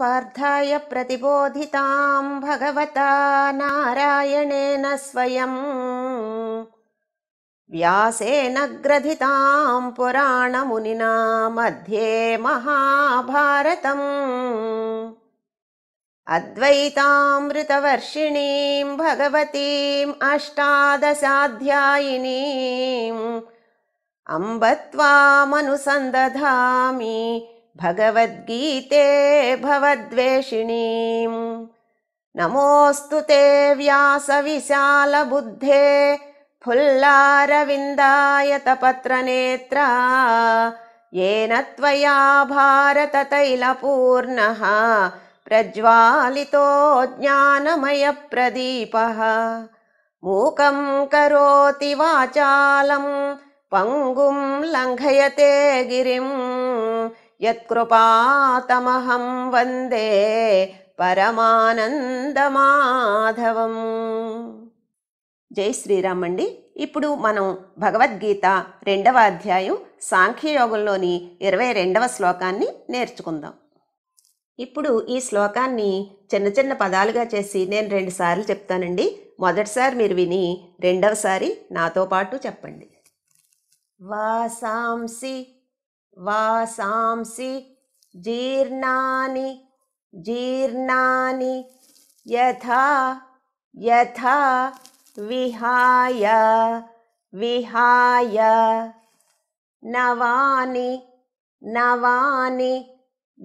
पार्थाय प्रतिबोधिताम् भगवता नारायणेन स्वयम् व्यासेन ग्रथिताम् पुराणमुनिना मध्ये महाभारतम् अद्वैतामृतवर्षिणीम् भगवतीम् अष्टादशाध्यायिनी अम्बत्वामनुसन्दधामि भगवद्गीते भवद्वेषिणीम् नमोऽस्तु ते व्यासविशालबुद्धे फुल्लारविन्दायतपत्रनेत्रा येन त्वया भारततैलपूर्णः प्रज्वालितो ज्ञानमयप्रदीपः मूकं करोति वाचालं पङ्गुं लङ्घयते गिरिम् యత్కృపాతమహం వందే పరమానందమాధవం జై శ్రీరామ్ అండి ఇప్పుడు మనం భగవద్గీత రెండవ అధ్యాయం సాంఖ్యయోగంలోని ఇరవై రెండవ శ్లోకాన్ని నేర్చుకుందాం ఇప్పుడు ఈ శ్లోకాన్ని చిన్న చిన్న పదాలుగా చేసి నేను రెండుసార్లు చెప్తానండి మొదటిసారి మీరు విని రెండవసారి నాతో పాటు చెప్పండి వాసాంసి वासांसि जीर्णानि जीर्णानि यथा यथा विहाय विहाय नवानि नवानि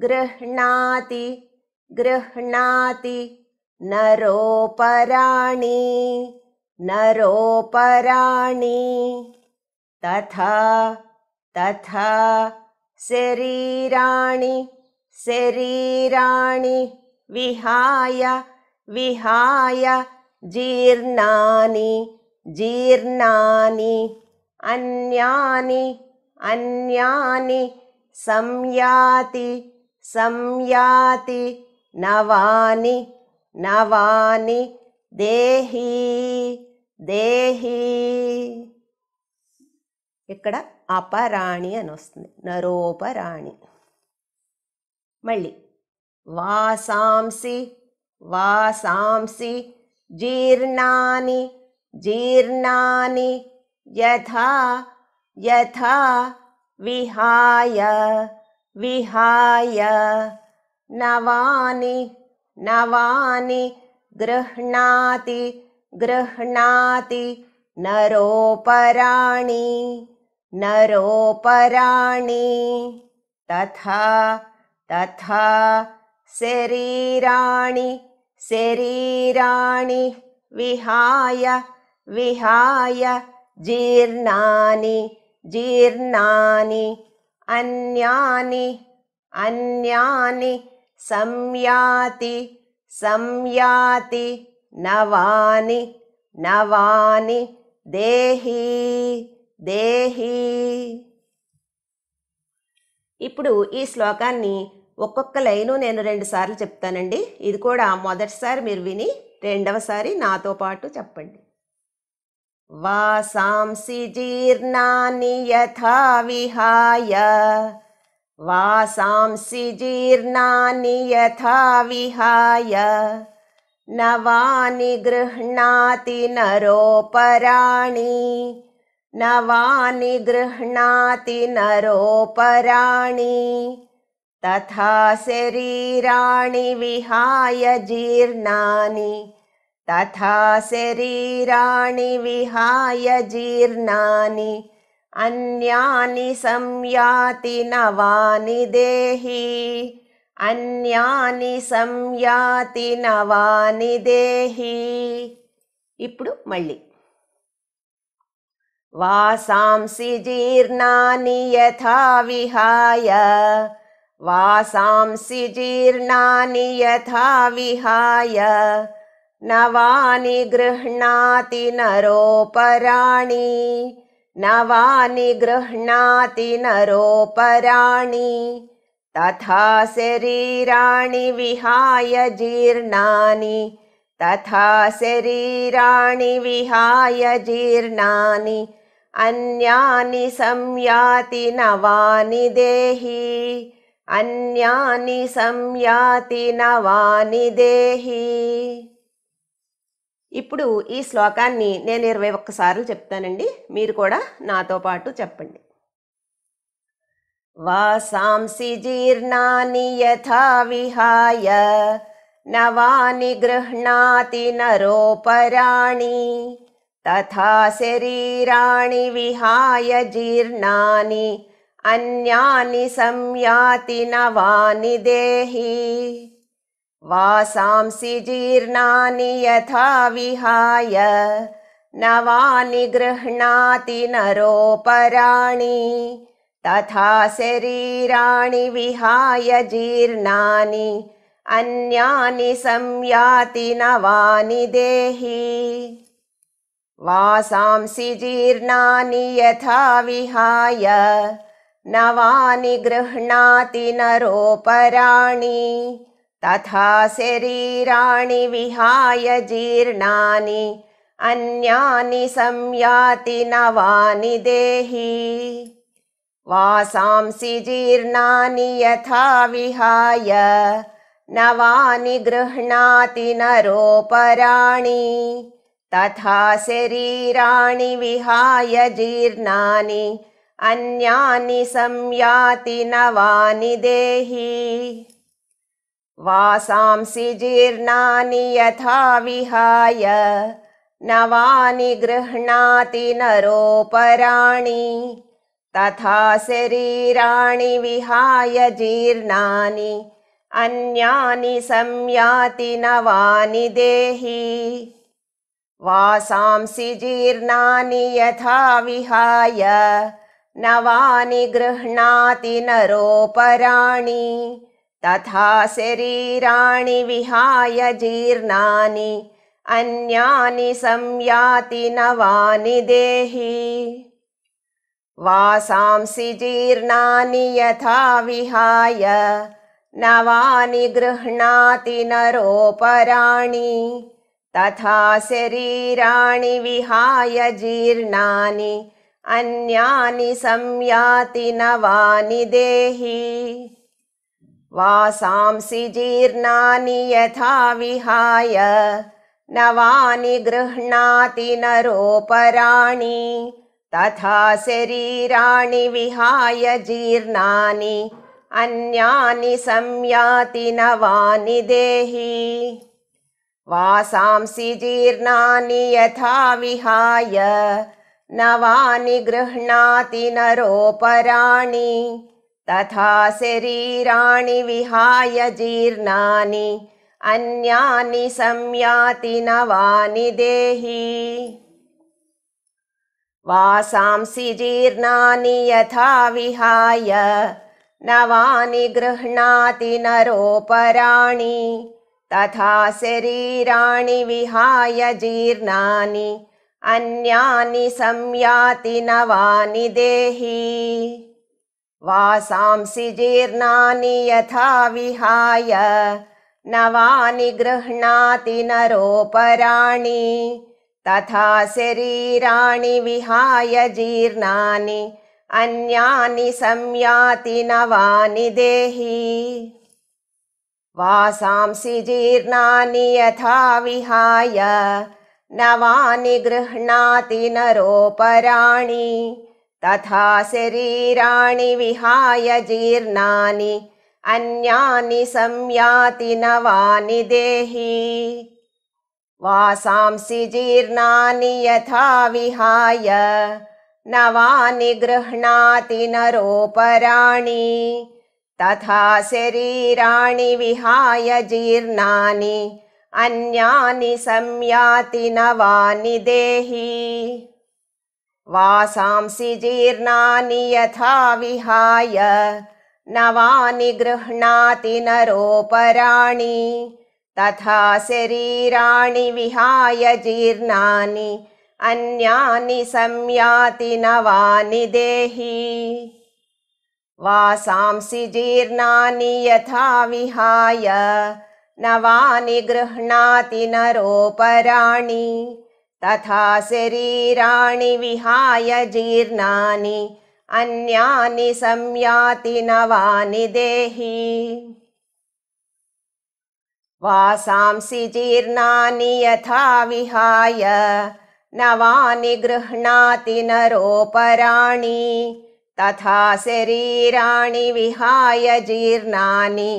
गृह्णाति गृह्णाति नरोपराणि नरोपराणि तथा तथा शरीराणि शरीराणि विहाय विहाय जीर्णानि जीर्णानि अन्यानि अन्यानि संयाति संयाति नवानि नवानि देही देही इक अपराणि अनस्मि नरोपराणि मळि वासांसि वासांसि जीर्णानि जीर्णानि यथा यथा विहाय विहाय नवानि नवानि गृह्णाति गृह्णाति नरोपराणि नरोपराणि तथा तथा शरीराणि शरीराणि विहाय विहाय जीर्णानि जीर्णानि अन्यानि अन्यानि सम्याति, संयाति नवानि नवानि देही, దేహి ఇప్పుడు ఈ శ్లోకాన్ని ఒక్కొక్క లైను నేను రెండుసార్లు చెప్తానండి ఇది కూడా మొదటిసారి మీరు విని రెండవసారి నాతో పాటు చెప్పండి వాసాంసి జీర్ణాన్ని యథా విహాయ వాసాంసి జీర్ణాన్ని యథా విహాయ నవాని గృహ్ణాతి నరోపరాణి नवानि गृह्णाति नरोपराणि तथा शरीराणि विहाय जीर्णानि तथा शरीराणि विहाय जीर्णानि अन्यानि संयाति नवानि देहि अन्यानि संयाति नवानि देहि मल्ली वासांसि जीर्णानि यथा विहाय वासांसि जीर्णानि यथा विहाय नवानि गृह्णाति नरोपराणि नवानि गृह्णाति नरोपराणि तथा शरीराणि विहाय जीर्णानि तथा शरीराणि विहाय जीर्णानि అన్యాని సంయాతి నవాని దేహి అన్యాని సంయాతి నవాని దేహి ఇప్పుడు ఈ శ్లోకాన్ని నేను ఇరవై ఒక్కసార్లు చెప్తానండి మీరు కూడా నాతో పాటు చెప్పండి వాసాంసి జీర్ణాని యథా విహాయ నవాని గృహ్ణాతి నరోపరాణి तथा शरीराणि विहाय जीर्णानि अन्यानि संयाति नवानि देही वासांसि जीर्णानि यथा विहाय नवानि गृह्णाति नरोपराणि तथा शरीराणि विहाय जीर्णानि अन्यानि संयाति नवानि देहि वासांसि जीर्णानि यथा विहाय नवानि गृह्णाति नरो तथा शरीराणि विहाय जीर्णानि अन्यानि संयाति नवानि देही जीर्णानि यथा विहाय नवानि गृह्णाति नरोपराणि तथा शरीराणि विहाय जीर्णानि अन्यानि सं्याति नवानि देही वासांसि जीर्णानि यथा विहाय नवानि गृह्णाति नरोपराणि तथा शरीराणि विहाय जीर्णानि अन्यानि संयाति नवानि देही वासांसि जीर्णानि यथा विहाय नवानि गृह्णाति नरोपराणि तथा शरीराणि विहाय जीर्णानि अन्यानि संयाति नवानि वासांसि जीर्णानि यथा विहाय नवानि गृह्णाति नरोपराणि तथा शरीराणि विहाय जीर्णानि अन्यानि सम्याति नवानि देहि वासांसि जीर्णानि यथा विहाय नवानि गृह्णाति नरोपराणि तथा शरीराणि विहाय जीर्णानि अन्यानि सम्याति नवानि देहि वासांसि जीर्णानि यथा विहाय नवानि गृह्णाति नरोपराणि तथा शरीराणि विहाय जीर्णानि अन्यानि संयाति नवानि देही वासांसि जीर्णानि यथा विहाय नवानि गृह्णाति नरोपराणि तथा शरीराणि विहाय जीर्णानि अन्यानि संयाति नवानि देही वासांसि जीर्णानि यथा विहाय नवानि गृह्णाति नरोपराणि तथा शरीराणि विहाय जीर्णानि अन्यानि संयाति नवानि देहि वासांसि जीर्णानि यथा विहाय नवानि गृह्णाति नरोपराणि तथा शरीराणि विहाय जीर्णानि अन्यानि संयाति नवानि देही वासांसि जीर्णानि यथा विहाय नवानि गृह्णाति नरोपराणि तथा शरीराणि विहाय जीर्णानि अन्यानि सम्याति नवानि देही वासांसि जीर्णानि यथा विहाय नवानि गृह्णाति नरोपराणि तथा शरीराणि विहाय जीर्णानि अन्यानि सम्याति नवानि देही वासांसि जीर्णानि यथा विहाय नवानि गृह्णाति नरोपराणि तथा शरीराणि विहाय जीर्णानि अन्यानि संयाति नवानि देहि. वासांसि जीर्णानि यथा विहाय नवानि गृह्णाति नरोपराणि तथा शरीराणि विहाय जीर्णानि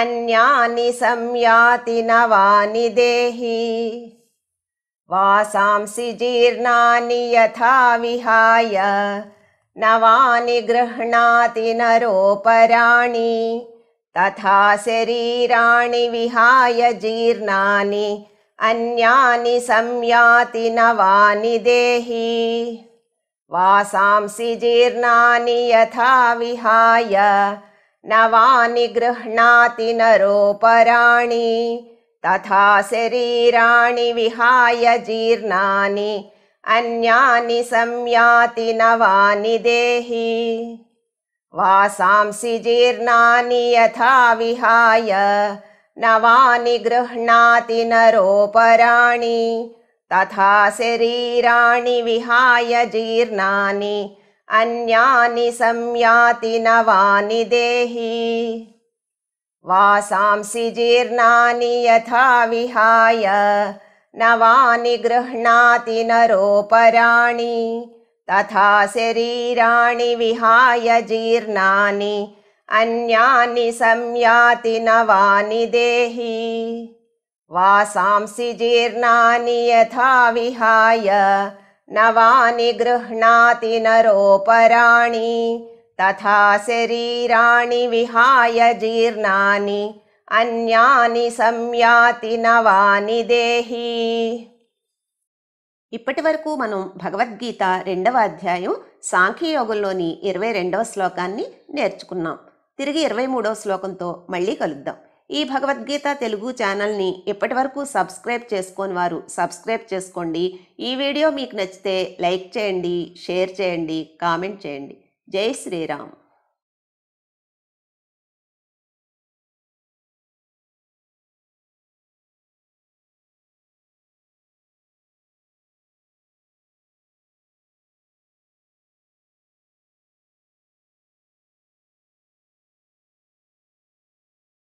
अन्यानि सं्याति नवानि देहि वासांसि जीर्णानि यथा विहाय नवानि गृह्णाति नरोपराणि तथा शरीराणि विहाय जीर्णानि अन्यानि सं्याति नवानि देही वासांसि जीर्णानि यथा विहाय नवानि गृह्णाति नरोपराणि तथा शरीराणि विहाय जीर्णानि अन्यानि सम्याति नवानि देही जीर्णानि यथा विहाय नवानि गृह्णाति नरोपराणि तथा शरीराणि विहाय जीर्णानि अन्यानि सं्याति नवानि देही वासांसि जीर्णानि यथा विहाय नवानि गृह्णाति नरोपराणि तथा शरीराणि विहाय जीर्णानि अन्यानि सं्याति नवानि देही। వాసాంసి జీర్ణాని यथा విహాయ नवानि गृह्णाति నరోపరాణి తథా శరీరాణి విహాయ जीर्णानि అన్యాని సంయాతి నవాని దేహి ఇప్పటి వరకు మనం భగవద్గీత రెండవ అధ్యాయం సాంఖ్యయోగంలోని ఇరవై రెండవ శ్లోకాన్ని నేర్చుకున్నాం తిరిగి ఇరవై మూడవ శ్లోకంతో మళ్ళీ కలుద్దాం ఈ భగవద్గీత తెలుగు ఛానల్ని ఇప్పటి వరకు సబ్స్క్రైబ్ చేసుకోని వారు సబ్స్క్రైబ్ చేసుకోండి ఈ వీడియో మీకు నచ్చితే లైక్ చేయండి షేర్ చేయండి కామెంట్ చేయండి జై శ్రీరామ్